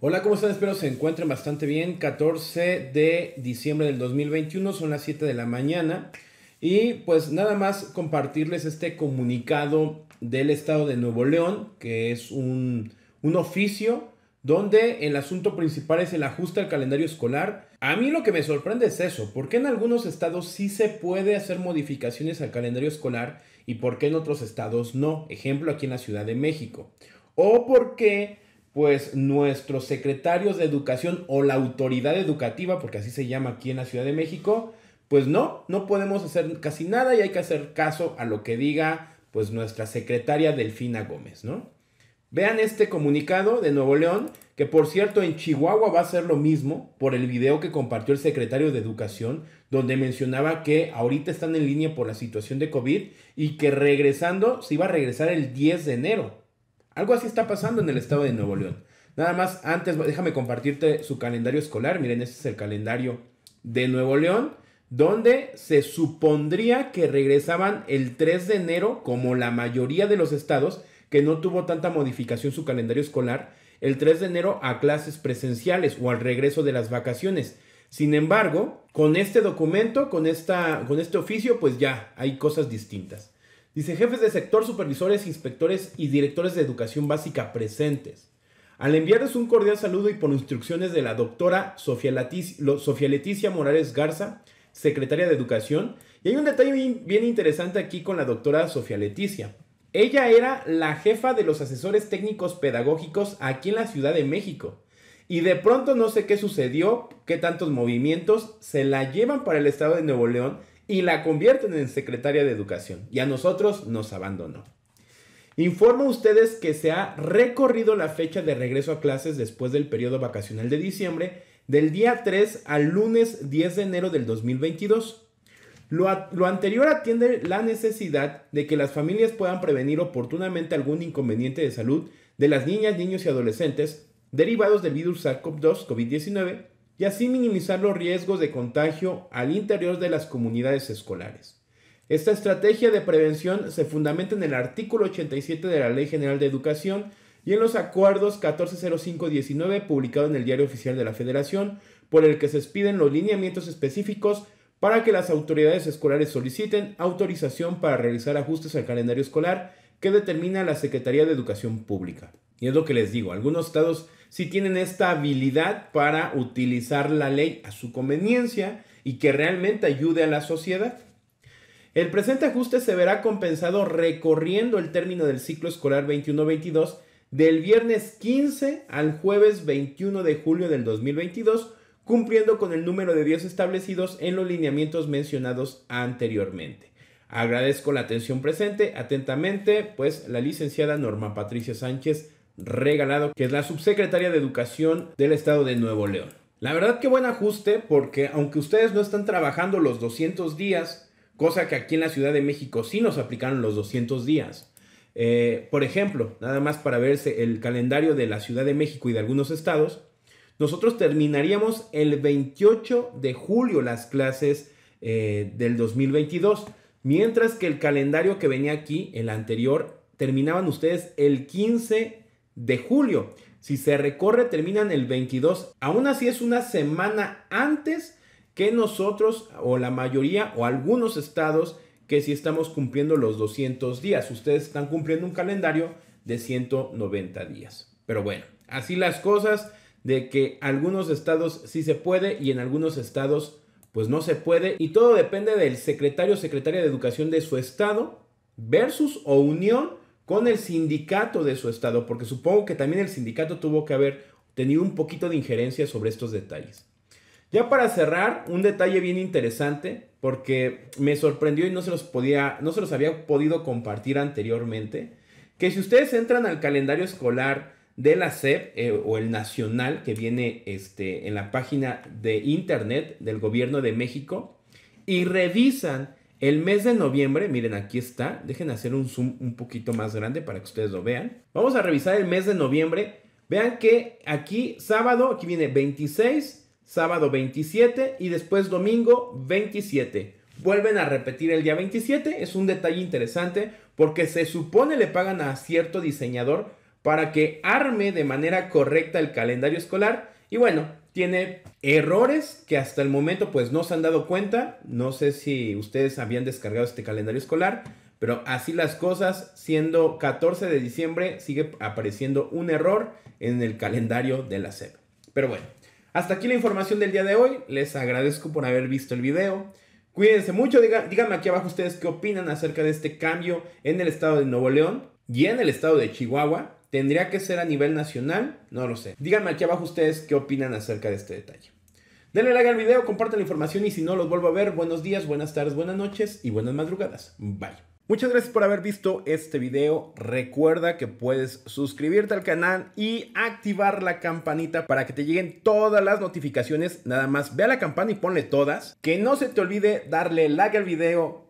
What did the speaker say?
Hola, ¿cómo están? Espero se encuentren bastante bien. 14 de diciembre del 2021, son las 7 de la mañana. Y pues nada más compartirles este comunicado del Estado de Nuevo León, que es un, un oficio donde el asunto principal es el ajuste al calendario escolar. A mí lo que me sorprende es eso, ¿por qué en algunos estados sí se puede hacer modificaciones al calendario escolar y por qué en otros estados no? Ejemplo, aquí en la Ciudad de México. O por qué pues nuestros secretarios de educación o la autoridad educativa, porque así se llama aquí en la Ciudad de México, pues no, no podemos hacer casi nada y hay que hacer caso a lo que diga pues nuestra secretaria Delfina Gómez, ¿no? Vean este comunicado de Nuevo León, que por cierto en Chihuahua va a ser lo mismo por el video que compartió el secretario de Educación, donde mencionaba que ahorita están en línea por la situación de COVID y que regresando se iba a regresar el 10 de enero. Algo así está pasando en el estado de Nuevo León. Nada más, antes déjame compartirte su calendario escolar. Miren, este es el calendario de Nuevo León, donde se supondría que regresaban el 3 de enero, como la mayoría de los estados, que no tuvo tanta modificación su calendario escolar, el 3 de enero a clases presenciales o al regreso de las vacaciones. Sin embargo, con este documento, con, esta, con este oficio, pues ya hay cosas distintas. Dice, jefes de sector, supervisores, inspectores y directores de educación básica presentes. Al enviarles un cordial saludo y por instrucciones de la doctora Sofía, Leticia Morales Garza, secretaria de Educación, y hay un detalle bien, interesante aquí con la doctora Sofía Leticia. Ella era la jefa de los asesores técnicos pedagógicos aquí en la Ciudad de México. Y de pronto no sé qué sucedió, qué tantos movimientos, se la llevan para el estado de Nuevo León y la convierten en secretaria de educación. Y a nosotros nos abandonó. Informo a ustedes que se ha recorrido la fecha de regreso a clases después del periodo vacacional de diciembre, del día 3 al lunes 10 de enero del 2022. Lo, anterior atiende la necesidad de que las familias puedan prevenir oportunamente algún inconveniente de salud de las niñas, niños y adolescentes derivados del virus SARS-CoV-2 COVID-19 y así minimizar los riesgos de contagio al interior de las comunidades escolares. Esta estrategia de prevención se fundamenta en el artículo 87 de la Ley General de Educación y en los acuerdos 1405-19 publicado en el Diario Oficial de la Federación, por el que se expiden los lineamientos específicos para que las autoridades escolares soliciten autorización para realizar ajustes al calendario escolar que determina la Secretaría de Educación Pública. Y es lo que les digo, algunos estados sí tienen esta habilidad para utilizar la ley a su conveniencia y que realmente ayude a la sociedad. El presente ajuste se verá compensado recorriendo el término del ciclo escolar 21-22 del viernes 15 al jueves 21 de julio del 2022, cumpliendo con el número de días establecidos en los lineamientos mencionados anteriormente. Agradezco la atención presente. Atentamente, pues la licenciada Norma Patricia Sánchez Regalado, que es la subsecretaria de Educación del Estado de Nuevo León. La verdad que buen ajuste porque aunque ustedes no están trabajando los 200 días, cosa que aquí en la Ciudad de México sí nos aplicaron los 200 días. Eh, por ejemplo, nada más para verse el calendario de la Ciudad de México y de algunos estados, nosotros terminaríamos el 28 de julio las clases eh, del 2022. Mientras que el calendario que venía aquí, el anterior, terminaban ustedes el 15 de julio. Si se recorre, terminan el 22. Aún así es una semana antes que nosotros o la mayoría o algunos estados que si estamos cumpliendo los 200 días. Ustedes están cumpliendo un calendario de 190 días. Pero bueno, así las cosas de que algunos estados sí se puede y en algunos estados pues no se puede y todo depende del secretario o secretaria de educación de su estado versus o unión con el sindicato de su estado, porque supongo que también el sindicato tuvo que haber tenido un poquito de injerencia sobre estos detalles. Ya para cerrar, un detalle bien interesante, porque me sorprendió y no se los podía, no se los había podido compartir anteriormente, que si ustedes entran al calendario escolar de la SEP eh, o el nacional que viene este, en la página de internet del gobierno de México y revisan el mes de noviembre, miren aquí está, dejen hacer un zoom un poquito más grande para que ustedes lo vean. Vamos a revisar el mes de noviembre. Vean que aquí sábado, aquí viene 26, sábado 27 y después domingo 27. Vuelven a repetir el día 27, es un detalle interesante porque se supone le pagan a cierto diseñador para que arme de manera correcta el calendario escolar. Y bueno, tiene errores que hasta el momento pues no se han dado cuenta. No sé si ustedes habían descargado este calendario escolar, pero así las cosas, siendo 14 de diciembre, sigue apareciendo un error en el calendario de la SEP. Pero bueno, hasta aquí la información del día de hoy. Les agradezco por haber visto el video. Cuídense mucho, díganme aquí abajo ustedes qué opinan acerca de este cambio en el estado de Nuevo León y en el estado de Chihuahua. ¿Tendría que ser a nivel nacional? No lo sé. Díganme aquí abajo ustedes qué opinan acerca de este detalle. Denle like al video, compartan la información y si no los vuelvo a ver, buenos días, buenas tardes, buenas noches y buenas madrugadas. Bye. Muchas gracias por haber visto este video. Recuerda que puedes suscribirte al canal y activar la campanita para que te lleguen todas las notificaciones. Nada más ve a la campana y ponle todas. Que no se te olvide darle like al video,